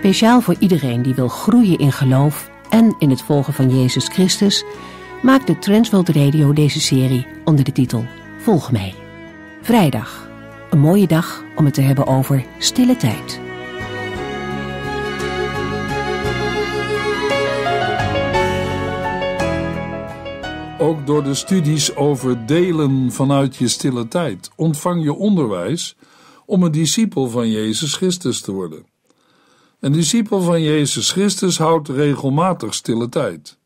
Speciaal voor iedereen die wil groeien in geloof en in het volgen van Jezus Christus, maakt de Transworld Radio deze serie onder de titel Volg mij. Vrijdag. Een mooie dag om het te hebben over stille tijd. Ook door de studies over delen vanuit je stille tijd ontvang je onderwijs om een discipel van Jezus Christus te worden. Een discipel van Jezus Christus houdt regelmatig stille tijd.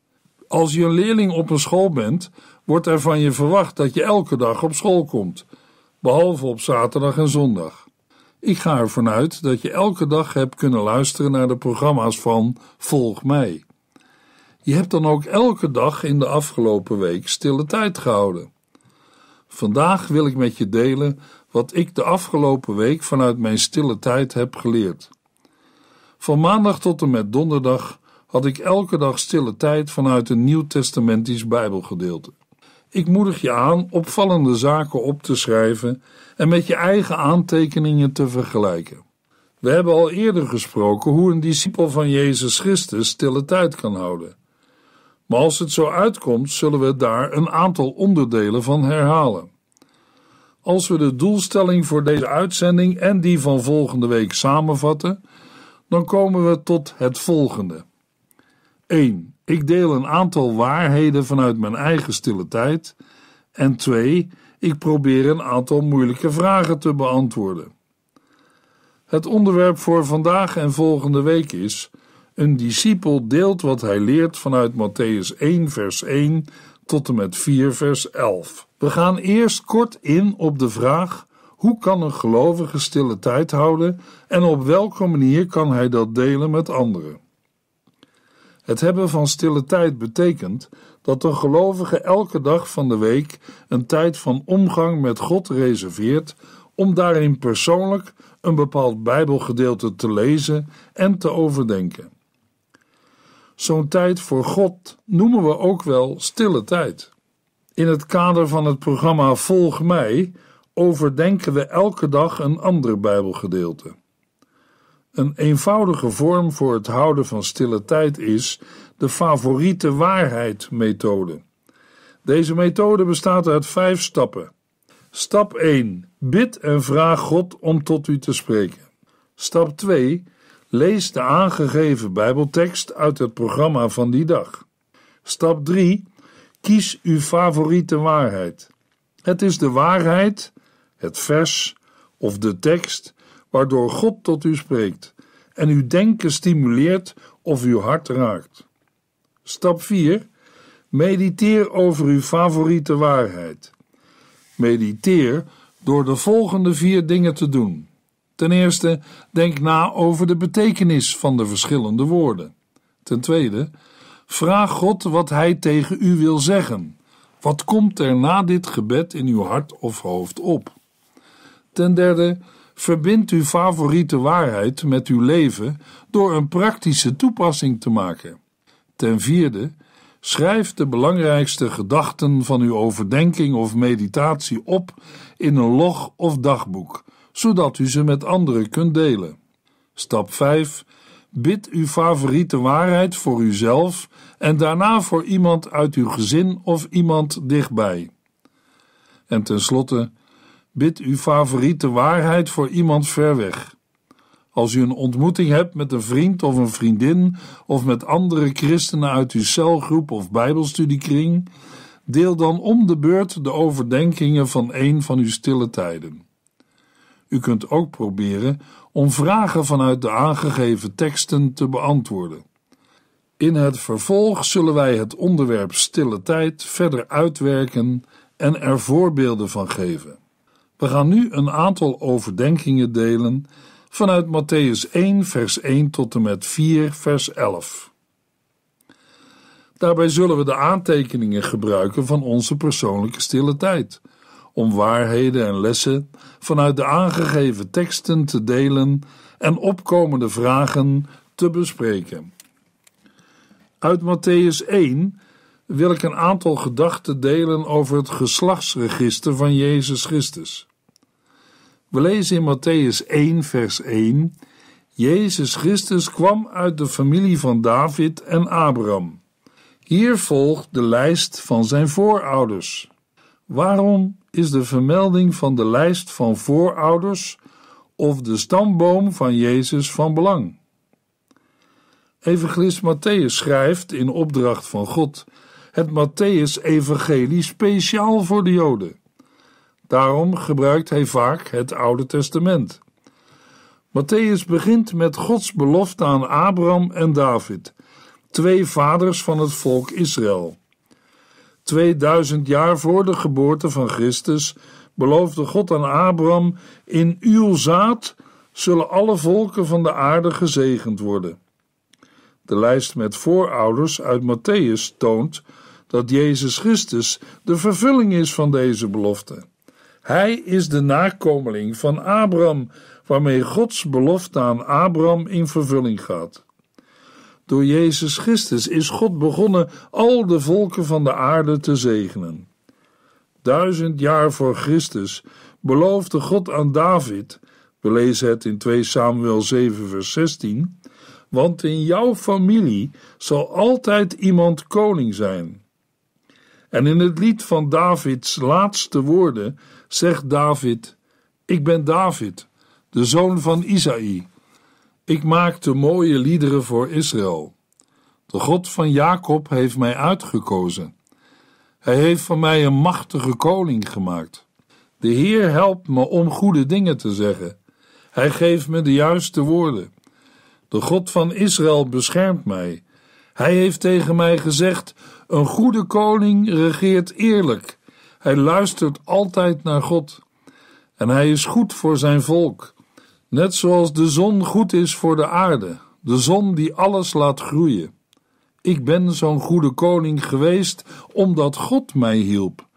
Als je een leerling op een school bent, wordt er van je verwacht dat je elke dag op school komt, behalve op zaterdag en zondag. Ik ga ervan uit dat je elke dag hebt kunnen luisteren naar de programma's van Volg mij. Je hebt dan ook elke dag in de afgelopen week stille tijd gehouden. Vandaag wil ik met je delen wat ik de afgelopen week vanuit mijn stille tijd heb geleerd. Van maandag tot en met donderdag had ik elke dag stille tijd vanuit een testamentisch Bijbelgedeelte. Ik moedig je aan opvallende zaken op te schrijven en met je eigen aantekeningen te vergelijken. We hebben al eerder gesproken hoe een discipel van Jezus Christus stille tijd kan houden. Maar als het zo uitkomt, zullen we daar een aantal onderdelen van herhalen. Als we de doelstelling voor deze uitzending en die van volgende week samenvatten, dan komen we tot het volgende. 1. Ik deel een aantal waarheden vanuit mijn eigen stille tijd. En 2. Ik probeer een aantal moeilijke vragen te beantwoorden. Het onderwerp voor vandaag en volgende week is: Een discipel deelt wat hij leert vanuit Matthäus 1, vers 1 tot en met 4, vers 11. We gaan eerst kort in op de vraag hoe kan een gelovige stille tijd houden en op welke manier kan hij dat delen met anderen? Het hebben van stille tijd betekent dat de gelovige elke dag van de week een tijd van omgang met God reserveert om daarin persoonlijk een bepaald Bijbelgedeelte te lezen en te overdenken. Zo'n tijd voor God noemen we ook wel stille tijd. In het kader van het programma Volg mij overdenken we elke dag een ander Bijbelgedeelte. Een eenvoudige vorm voor het houden van stille tijd is de favoriete waarheid-methode. Deze methode bestaat uit vijf stappen. Stap 1. Bid en vraag God om tot u te spreken. Stap 2. Lees de aangegeven Bijbeltekst uit het programma van die dag. Stap 3. Kies uw favoriete waarheid. Het is de waarheid het vers of de tekst waardoor God tot u spreekt en uw denken stimuleert of uw hart raakt. Stap 4. Mediteer over uw favoriete waarheid. Mediteer door de volgende vier dingen te doen. Ten eerste, denk na over de betekenis van de verschillende woorden. Ten tweede, vraag God wat Hij tegen u wil zeggen. Wat komt er na dit gebed in uw hart of hoofd op? Ten derde, verbind uw favoriete waarheid met uw leven door een praktische toepassing te maken. Ten vierde, schrijf de belangrijkste gedachten van uw overdenking of meditatie op in een log of dagboek, zodat u ze met anderen kunt delen. Stap 5. Bid uw favoriete waarheid voor uzelf en daarna voor iemand uit uw gezin of iemand dichtbij. En tenslotte, Bid uw favoriete waarheid voor iemand ver weg. Als u een ontmoeting hebt met een vriend of een vriendin of met andere christenen uit uw celgroep of bijbelstudiekring, deel dan om de beurt de overdenkingen van een van uw stille tijden. U kunt ook proberen om vragen vanuit de aangegeven teksten te beantwoorden. In het vervolg zullen wij het onderwerp stille tijd verder uitwerken en er voorbeelden van geven. We gaan nu een aantal overdenkingen delen vanuit Matthäus 1, vers 1 tot en met 4, vers 11. Daarbij zullen we de aantekeningen gebruiken van onze persoonlijke stille tijd, om waarheden en lessen vanuit de aangegeven teksten te delen en opkomende vragen te bespreken. Uit Matthäus 1 wil ik een aantal gedachten delen over het geslachtsregister van Jezus Christus. We lezen in Matthäus 1, vers 1: Jezus Christus kwam uit de familie van David en Abraham. Hier volgt de lijst van zijn voorouders. Waarom is de vermelding van de lijst van voorouders of de stamboom van Jezus van belang? Evangelist Matthäus schrijft in opdracht van God het Matthäus-evangelie speciaal voor de Joden. Daarom gebruikt hij vaak het Oude Testament. Matthäus begint met Gods belofte aan Abraham en David, twee vaders van het volk Israël. 2000 jaar voor de geboorte van Christus beloofde God aan Abraham: In uw zaad zullen alle volken van de aarde gezegend worden. De lijst met voorouders uit Matthäus toont dat Jezus Christus de vervulling is van deze belofte. Hij is de nakomeling van Abraham, waarmee Gods belofte aan Abraham in vervulling gaat. Door Jezus Christus is God begonnen al de volken van de aarde te zegenen. Duizend jaar voor Christus beloofde God aan David, we lezen het in 2 Samuel 7, vers 16, want in jouw familie zal altijd iemand koning zijn. En in het lied van Davids laatste woorden zegt David: Ik ben David, de zoon van Isaï. Ik maakte mooie liederen voor Israël. De God van Jacob heeft mij uitgekozen. Hij heeft van mij een machtige koning gemaakt. De Heer helpt me om goede dingen te zeggen. Hij geeft me de juiste woorden. De God van Israël beschermt mij. Hij heeft tegen mij gezegd: een goede koning regeert eerlijk. Hij luistert altijd naar God. En hij is goed voor zijn volk. Net zoals de zon goed is voor de aarde, de zon die alles laat groeien. Ik ben zo'n goede koning geweest omdat God mij hielp.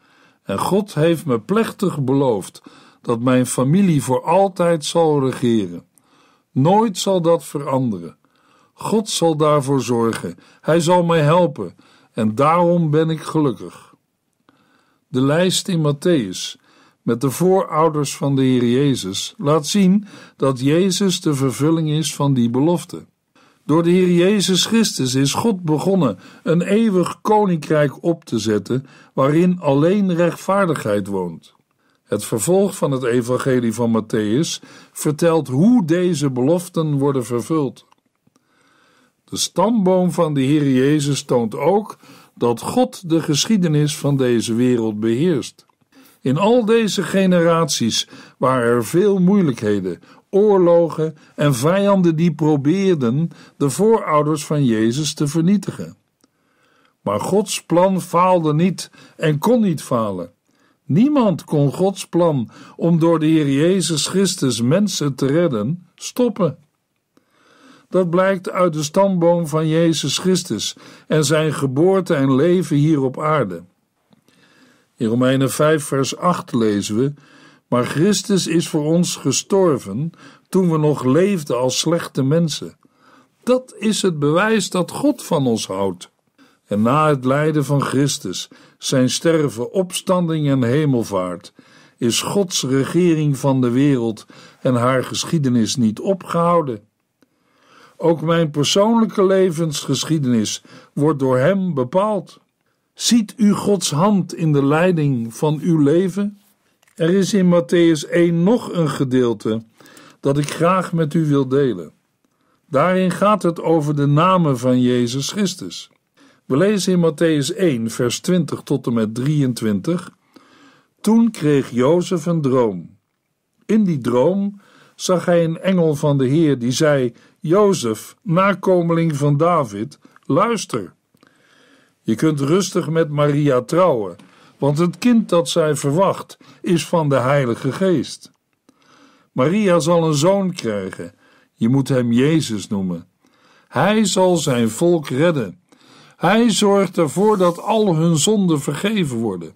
En God heeft me plechtig beloofd dat mijn familie voor altijd zal regeren. Nooit zal dat veranderen. God zal daarvoor zorgen. Hij zal mij helpen en daarom ben ik gelukkig. De lijst in Matthäus met de voorouders van de Heer Jezus laat zien dat Jezus de vervulling is van die belofte. Door de Heer Jezus Christus is God begonnen een eeuwig koninkrijk op te zetten waarin alleen rechtvaardigheid woont. Het vervolg van het Evangelie van Matthäus vertelt hoe deze beloften worden vervuld. De stamboom van de Heer Jezus toont ook dat God de geschiedenis van deze wereld beheerst. In al deze generaties waren er veel moeilijkheden, oorlogen en vijanden die probeerden de voorouders van Jezus te vernietigen. Maar Gods plan faalde niet en kon niet falen. Niemand kon Gods plan om door de Heer Jezus Christus mensen te redden stoppen dat blijkt uit de stamboom van Jezus Christus en zijn geboorte en leven hier op aarde. In Romeinen 5, vers 8 lezen we: Maar Christus is voor ons gestorven toen we nog leefden als slechte mensen. Dat is het bewijs dat God van ons houdt. En na het lijden van Christus, zijn sterven, opstanding en hemelvaart, is Gods regering van de wereld en haar geschiedenis niet opgehouden. Ook mijn persoonlijke levensgeschiedenis wordt door Hem bepaald. Ziet u Gods hand in de leiding van uw leven? Er is in Matthäus 1 nog een gedeelte dat ik graag met u wil delen. Daarin gaat het over de namen van Jezus Christus. We lezen in Matthäus 1, vers 20 tot en met 23. Toen kreeg Jozef een droom. In die droom zag hij een engel van de Heer die zei: Jozef, nakomeling van David, luister. Je kunt rustig met Maria trouwen, want het kind dat zij verwacht is van de Heilige Geest. Maria zal een zoon krijgen, je moet hem Jezus noemen. Hij zal zijn volk redden. Hij zorgt ervoor dat al hun zonden vergeven worden.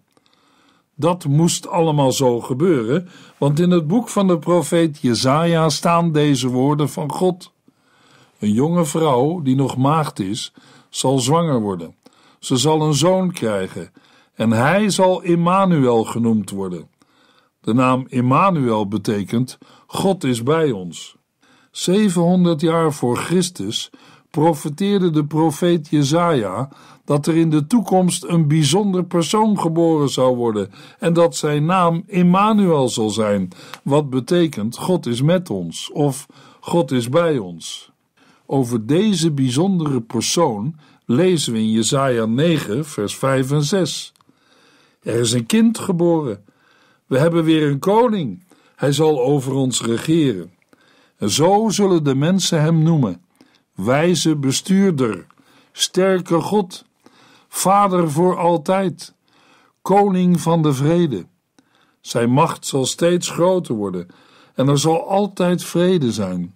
Dat moest allemaal zo gebeuren, want in het boek van de profeet Jezaja staan deze woorden van God. Een jonge vrouw, die nog maagd is, zal zwanger worden. Ze zal een zoon krijgen en hij zal Immanuel genoemd worden. De naam Immanuel betekent God is bij ons. 700 jaar voor Christus profeteerde de profeet Jezaja dat er in de toekomst een bijzonder persoon geboren zou worden en dat zijn naam Immanuel zal zijn, wat betekent God is met ons of God is bij ons. Over deze bijzondere persoon lezen we in Jesaja 9, vers 5 en 6. Er is een kind geboren. We hebben weer een koning. Hij zal over ons regeren. En zo zullen de mensen hem noemen wijze bestuurder, sterke God, Vader voor altijd, Koning van de vrede. Zijn macht zal steeds groter worden en er zal altijd vrede zijn.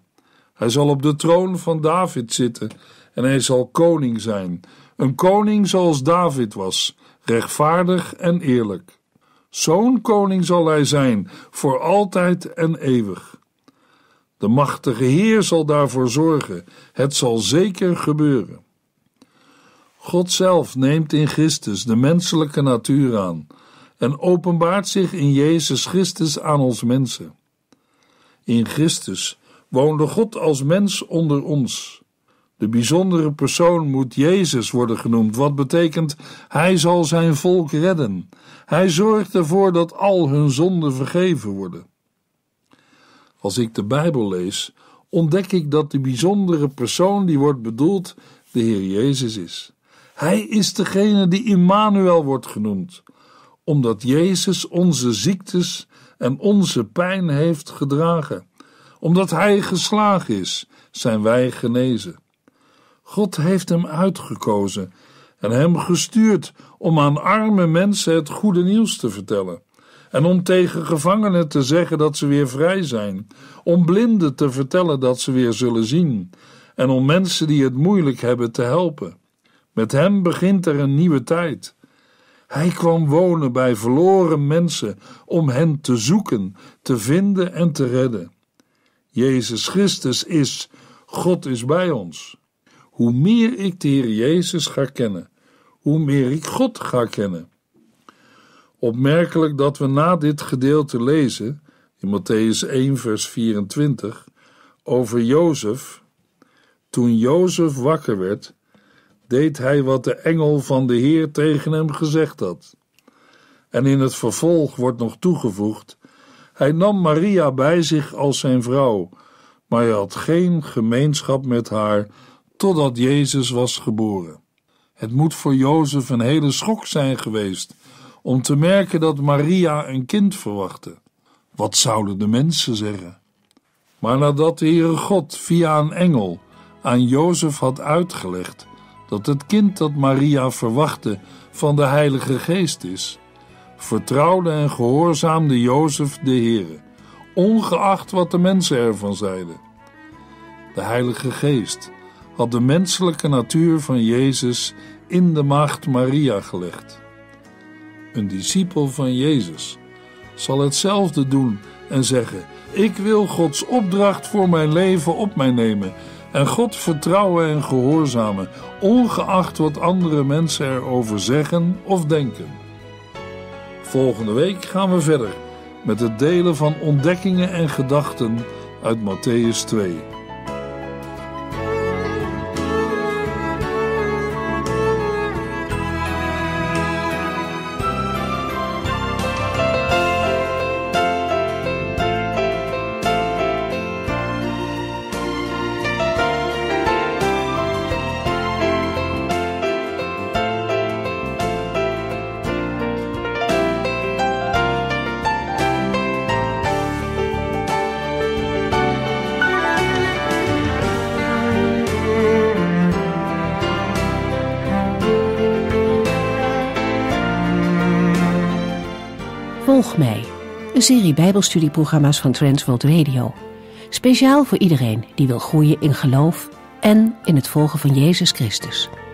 Hij zal op de troon van David zitten en hij zal koning zijn, een koning zoals David was, rechtvaardig en eerlijk. Zo'n koning zal hij zijn, voor altijd en eeuwig. De machtige Heer zal daarvoor zorgen. Het zal zeker gebeuren. God zelf neemt in Christus de menselijke natuur aan en openbaart zich in Jezus Christus aan ons mensen. In Christus woonde God als mens onder ons. De bijzondere persoon moet Jezus worden genoemd, wat betekent Hij zal zijn volk redden. Hij zorgt ervoor dat al hun zonden vergeven worden. Als ik de Bijbel lees, ontdek ik dat de bijzondere persoon die wordt bedoeld de Heer Jezus is. Hij is degene die Immanuel wordt genoemd, omdat Jezus onze ziektes en onze pijn heeft gedragen. Omdat Hij geslagen is, zijn wij genezen. God heeft hem uitgekozen en hem gestuurd om aan arme mensen het goede nieuws te vertellen en om tegen gevangenen te zeggen dat ze weer vrij zijn, om blinden te vertellen dat ze weer zullen zien en om mensen die het moeilijk hebben te helpen. Met hem begint er een nieuwe tijd. Hij kwam wonen bij verloren mensen om hen te zoeken, te vinden en te redden. Jezus Christus is, God is bij ons. Hoe meer ik de Heer Jezus ga kennen, hoe meer ik God ga kennen Opmerkelijk dat we na dit gedeelte lezen, in Matthäus 1, vers 24, over Jozef. Toen Jozef wakker werd, deed hij wat de engel van de Heer tegen hem gezegd had. En in het vervolg wordt nog toegevoegd: Hij nam Maria bij zich als zijn vrouw, maar hij had geen gemeenschap met haar totdat Jezus was geboren. Het moet voor Jozef een hele schok zijn geweest om te merken dat Maria een kind verwachtte. Wat zouden de mensen zeggen? Maar nadat de Heere God via een engel aan Jozef had uitgelegd dat het kind dat Maria verwachtte van de Heilige Geest is, vertrouwde en gehoorzaamde Jozef de Heere, ongeacht wat de mensen ervan zeiden. De Heilige Geest had de menselijke natuur van Jezus in de maagd Maria gelegd een discipel van Jezus, zal hetzelfde doen en zeggen: Ik wil Gods opdracht voor mijn leven op mij nemen en God vertrouwen en gehoorzamen, ongeacht wat andere mensen erover zeggen of denken. Volgende week gaan we verder met het delen van ontdekkingen en gedachten uit Matthäus 2. Volg mij, een serie Bijbelstudieprogramma's van Transworld Radio. Speciaal voor iedereen die wil groeien in geloof en in het volgen van Jezus Christus.